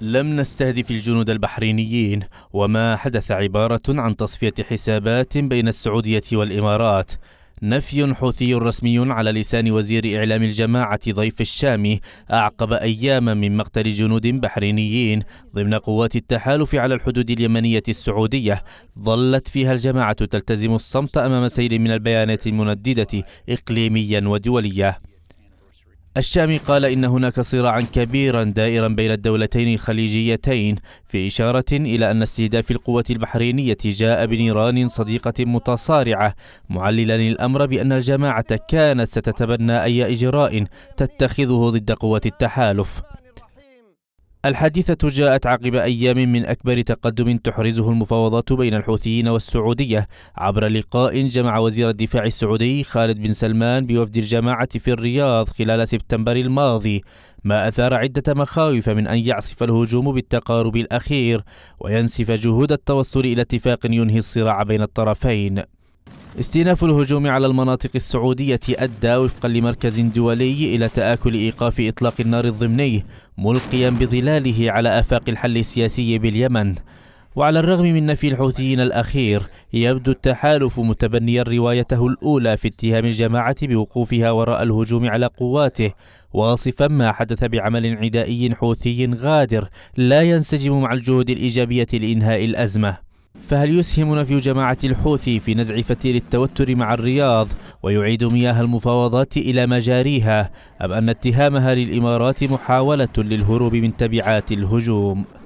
لم نستهدف الجنود البحرينيين وما حدث عبارة عن تصفية حسابات بين السعودية والإمارات نفي حوثي رسمي على لسان وزير إعلام الجماعة ضيف الشام أعقب أياما من مقتل جنود بحرينيين ضمن قوات التحالف على الحدود اليمنية السعودية ظلت فيها الجماعة تلتزم الصمت أمام سيل من البيانات المنددة إقليميا ودوليا الشامي قال إن هناك صراعا كبيرا دائرا بين الدولتين الخليجيتين في إشارة إلى أن استهداف القوة البحرينية جاء بنيران صديقة متصارعة معللا الأمر بأن الجماعة كانت ستتبنى أي إجراء تتخذه ضد قوة التحالف الحادثة جاءت عقب أيام من أكبر تقدم تحرزه المفاوضات بين الحوثيين والسعودية عبر لقاء جمع وزير الدفاع السعودي خالد بن سلمان بوفد الجماعة في الرياض خلال سبتمبر الماضي ما أثار عدة مخاوف من أن يعصف الهجوم بالتقارب الأخير وينسف جهود التوصل إلى اتفاق ينهي الصراع بين الطرفين استئناف الهجوم على المناطق السعودية أدى وفقا لمركز دولي إلى تآكل إيقاف إطلاق النار الضمني ملقيا بظلاله على آفاق الحل السياسي باليمن وعلى الرغم من نفي الحوثيين الأخير يبدو التحالف متبنيا روايته الأولى في اتهام الجماعة بوقوفها وراء الهجوم على قواته واصفا ما حدث بعمل عدائي حوثي غادر لا ينسجم مع الجهود الإيجابية لإنهاء الأزمة فهل يسهم نفي جماعة الحوثي في نزع فتيل التوتر مع الرياض ويعيد مياه المفاوضات إلى مجاريها أم أن اتهامها للإمارات محاولة للهروب من تبعات الهجوم؟